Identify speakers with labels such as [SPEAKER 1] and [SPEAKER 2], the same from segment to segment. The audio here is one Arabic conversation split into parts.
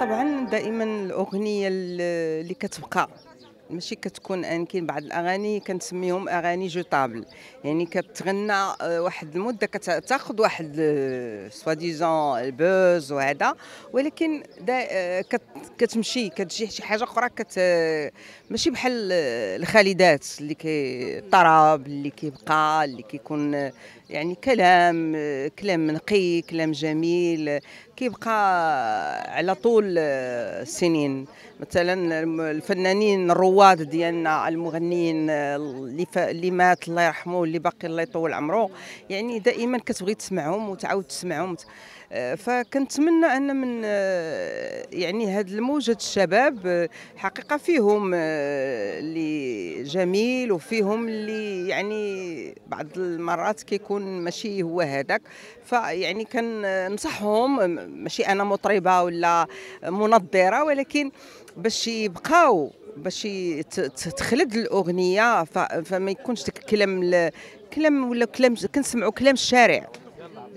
[SPEAKER 1] طبعا دائما الاغنيه اللي كتبقى ماشي كتكون ان كاين بعض الاغاني كنسميهم اغاني جوطابل يعني كتغنى آه، واحد المده كتاخذ واحد سوا ديزون البوز وهذا ولكن دا آه، كتمشي كتجي شي حاجه اخرى كت آه، ماشي بحال الخالدات اللي كي الطرب اللي كيبقى اللي كيكون يعني كلام كلام نقي كلام جميل كيبقى على طول السنين مثلا الفنانين الرواد الرواد ديالنا المغنيين آه، اللي ف... اللي مات الله يرحمه واللي باقي الله يطول عمره يعني دائما كتبغي تسمعهم وتعاود تسمعهم آه، فكنتمنى ان من آه، يعني هذا الموجه الشباب حقيقه فيهم اللي جميل وفيهم اللي يعني بعض المرات كيكون ماشي هو هذاك فيعني كننصحهم ماشي انا مطربه ولا منظره ولكن باش يبقاو باش تخلد الاغنيه فما يكونش داك الكلام كلام ولا كلام كنسمعوا كلام الشارع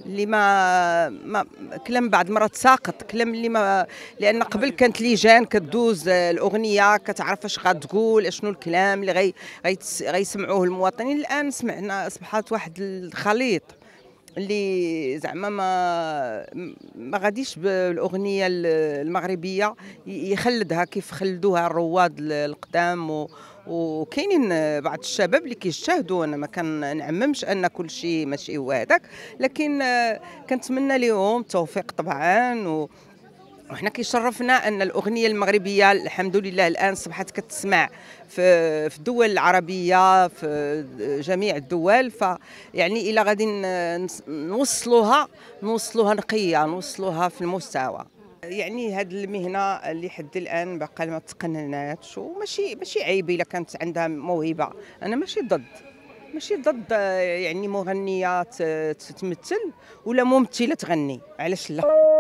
[SPEAKER 1] اللي ما, ما كلام بعض المرات ساقط كلام اللي ما لان قبل كانت ليجان كدوز الاغنيه كتعرف اش غتقول شنو الكلام اللي غي غيسمعوه المواطنين الان سمعنا اصبحت واحد الخليط اللي زعما ما ما غاديش بالاغنيه المغربيه يخلدها كيف خلدوها الرواد القدام وكاينين بعض الشباب اللي كيجتهدوا انا ما كنعممش ان كل شيء ماشي هو هذاك لكن كنتمنى لهم التوفيق طبعا و وحنا كيشرفنا ان الاغنيه المغربيه الحمد لله الان صبحت كتسمع في في الدول العربيه في جميع الدول فيعني الى غادي نوصلوها نوصلوها نقيه نوصلوها في المستوى يعني هذه المهنه اللي حد الان باقا ما تقنناتش وماشي ماشي عيب الا كانت عندها موهبه انا ماشي ضد ماشي ضد يعني مغنيه تمثل ولا ممثله تغني علاش لا